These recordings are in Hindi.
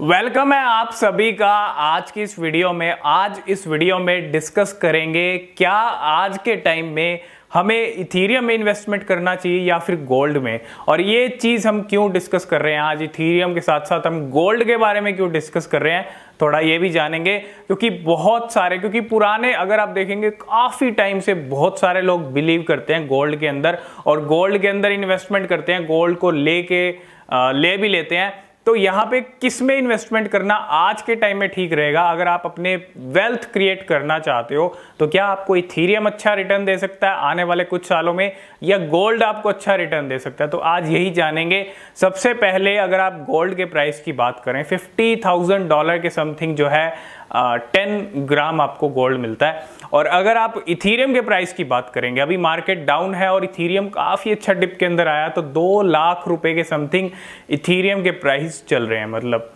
वेलकम है आप सभी का आज की इस वीडियो में आज इस वीडियो में डिस्कस करेंगे क्या आज के टाइम में हमें इथीरियम में इन्वेस्टमेंट करना चाहिए या फिर गोल्ड में और ये चीज़ हम क्यों डिस्कस कर रहे हैं आज इथीरियम के साथ साथ हम गोल्ड के बारे में क्यों डिस्कस कर रहे हैं थोड़ा ये भी जानेंगे क्योंकि बहुत सारे क्योंकि पुराने अगर आप देखेंगे काफ़ी टाइम से बहुत सारे लोग बिलीव करते हैं गोल्ड के अंदर और गोल्ड के अंदर इन्वेस्टमेंट करते हैं गोल्ड को ले के ले भी लेते हैं तो यहाँ पे किस में इन्वेस्टमेंट करना आज के टाइम में ठीक रहेगा अगर आप अपने वेल्थ क्रिएट करना चाहते हो तो क्या आपको इथेरियम अच्छा रिटर्न दे सकता है आने वाले कुछ सालों में या गोल्ड आपको अच्छा रिटर्न दे सकता है तो आज यही जानेंगे सबसे पहले अगर आप गोल्ड के प्राइस की बात करें फिफ्टी डॉलर के समथिंग जो है टेन ग्राम आपको गोल्ड मिलता है और अगर आप इथीरियम के प्राइस की बात करेंगे अभी मार्केट डाउन है और इथीरियम काफ़ी अच्छा डिप के अंदर आया तो दो लाख रुपए के समथिंग इथीरियम के प्राइस चल रहे हैं मतलब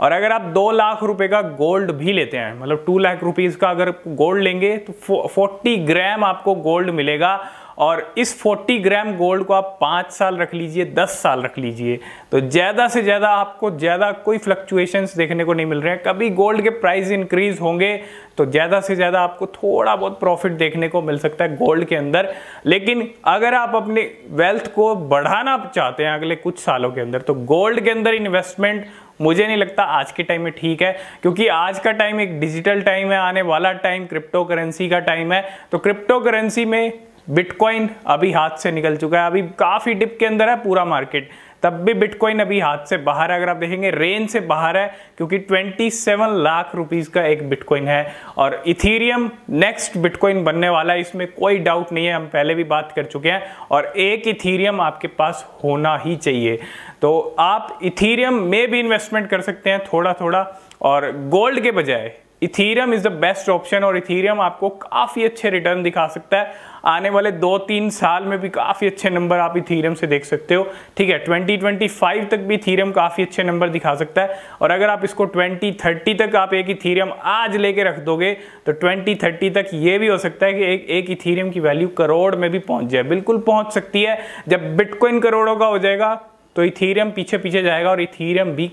और अगर आप दो लाख रुपए का गोल्ड भी लेते हैं मतलब टू लाख रुपीज़ का अगर गोल्ड लेंगे तो फोर्टी ग्राम आपको गोल्ड मिलेगा और इस 40 ग्राम गोल्ड को आप पाँच साल रख लीजिए दस साल रख लीजिए तो ज़्यादा से ज़्यादा आपको ज़्यादा कोई फ्लक्चुएशंस देखने को नहीं मिल रहे हैं कभी गोल्ड के प्राइस इंक्रीज होंगे तो ज़्यादा से ज़्यादा आपको थोड़ा बहुत प्रॉफिट देखने को मिल सकता है गोल्ड के अंदर लेकिन अगर आप अपने वेल्थ को बढ़ाना चाहते हैं अगले कुछ सालों के अंदर तो गोल्ड के अंदर इन्वेस्टमेंट मुझे नहीं लगता आज के टाइम में ठीक है क्योंकि आज का टाइम एक डिजिटल टाइम है आने वाला टाइम क्रिप्टो करेंसी का टाइम है तो क्रिप्टो करेंसी में बिटकॉइन अभी हाथ से निकल चुका है अभी काफ़ी डिप के अंदर है पूरा मार्केट तब भी बिटकॉइन अभी हाथ से बाहर है अगर आप देखेंगे रेंज से बाहर है क्योंकि 27 लाख रुपीस का एक बिटकॉइन है और इथीरियम नेक्स्ट बिटकॉइन बनने वाला है इसमें कोई डाउट नहीं है हम पहले भी बात कर चुके हैं और एक इथीरियम आपके पास होना ही चाहिए तो आप इथीरियम में भी इन्वेस्टमेंट कर सकते हैं थोड़ा थोड़ा और गोल्ड के बजाय Ethereum is the best option और इथीरियम आपको काफ़ी अच्छे रिटर्न दिखा सकता है आने वाले दो तीन साल में भी काफ़ी अच्छे नंबर आप इथीरियम से देख सकते हो ठीक है 2025 तक भी इथीरियम काफ़ी अच्छे नंबर दिखा सकता है और अगर आप इसको 2030 तक आप एक इथीरियम आज लेके रख दोगे तो 2030 तक ये भी हो सकता है कि एक एक इथीरियम की वैल्यू करोड़ में भी पहुंच जाए बिल्कुल पहुंच सकती है जब बिटकॉइन करोड़ों का हो जाएगा तो इथीरियम पीछे पीछे जाएगा और इथीरियम भी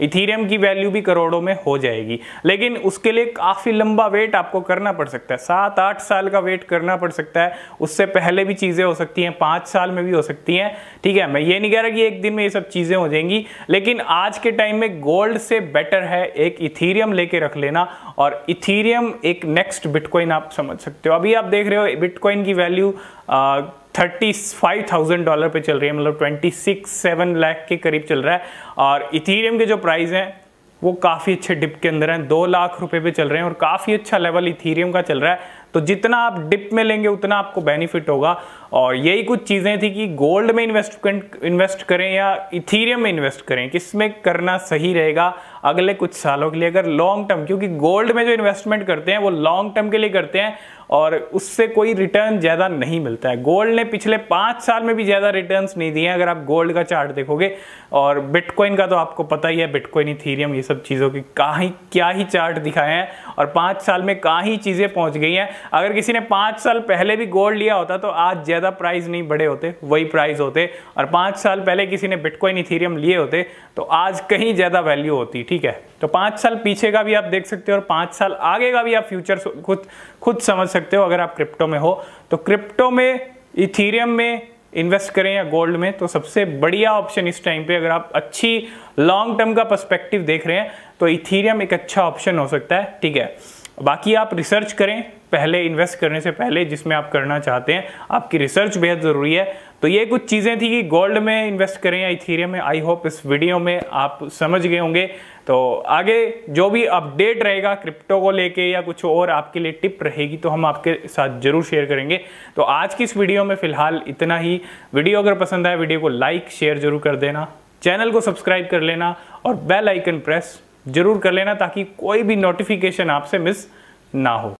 इथीरियम की वैल्यू भी करोड़ों में हो जाएगी लेकिन उसके लिए काफ़ी लंबा वेट आपको करना पड़ सकता है सात आठ साल का वेट करना पड़ सकता है उससे पहले भी चीज़ें हो सकती हैं पाँच साल में भी हो सकती हैं ठीक है मैं ये नहीं कह रहा कि एक दिन में ये सब चीज़ें हो जाएंगी लेकिन आज के टाइम में गोल्ड से बेटर है एक इथीरियम लेके रख लेना और इथीरियम एक नेक्स्ट बिटकॉइन आप समझ सकते हो अभी आप देख रहे हो बिटकॉइन की value thirty five thousand dollar पे चल रही है मतलब ट्वेंटी सिक्स सेवन लैख के करीब चल रहा है और इथीरियम के जो प्राइस हैं वो काफ़ी अच्छे डिप के अंदर हैं दो लाख रुपए पे चल रहे हैं और काफ़ी अच्छा लेवल इथीरियम का चल रहा है तो जितना आप डिप में लेंगे उतना आपको बेनिफिट होगा और यही कुछ चीज़ें थी कि गोल्ड में इन्वेस्टमेंट इन्वेस्ट करें या इथीरियम में इन्वेस्ट करें किस में करना सही रहेगा अगले कुछ सालों के लिए अगर लॉन्ग टर्म क्योंकि गोल्ड में जो इन्वेस्टमेंट करते हैं वो लॉन्ग टर्म के लिए करते हैं और उससे कोई रिटर्न ज़्यादा नहीं मिलता है गोल्ड ने पिछले पाँच साल में भी ज़्यादा रिटर्न नहीं दिए अगर आप गोल्ड का चार्ट देखोगे और बिटकॉइन का तो आपको पता ही है बिटकॉइन इथीरियम ये सब चीज़ों की कहाँ ही क्या ही चार्ट दिखाए हैं और पाँच साल में कहाँ ही चीज़ें पहुँच गई हैं अगर किसी ने पाँच साल पहले भी गोल्ड लिया होता तो आज ज़्यादा प्राइस नहीं बढ़े होते वही प्राइस होते और पाँच साल पहले किसी ने बिटकॉइन इथेरियम लिए होते तो आज कहीं ज़्यादा वैल्यू होती ठीक है तो पाँच साल पीछे का भी आप देख सकते हो और पाँच साल आगे का भी आप फ्यूचर खुद खुद समझ सकते हो अगर आप क्रिप्टो में हो तो क्रिप्टो में इथीरियम में इन्वेस्ट करें या गोल्ड में तो सबसे बढ़िया ऑप्शन इस टाइम पे अगर आप अच्छी लॉन्ग टर्म का पर्सपेक्टिव देख रहे हैं तो इथीरियम एक अच्छा ऑप्शन हो सकता है ठीक है बाकी आप रिसर्च करें पहले इन्वेस्ट करने से पहले जिसमें आप करना चाहते हैं आपकी रिसर्च बेहद ज़रूरी है तो ये कुछ चीज़ें थी कि गोल्ड में इन्वेस्ट करें या इथीरियम में आई होप इस वीडियो में आप समझ गए होंगे तो आगे जो भी अपडेट रहेगा क्रिप्टो को लेके या कुछ और आपके लिए टिप रहेगी तो हम आपके साथ जरूर शेयर करेंगे तो आज की इस वीडियो में फिलहाल इतना ही वीडियो अगर पसंद आए वीडियो को लाइक शेयर जरूर कर देना चैनल को सब्सक्राइब कर लेना और बेल आइकन प्रेस जरूर कर लेना ताकि कोई भी नोटिफिकेशन आपसे मिस ना हो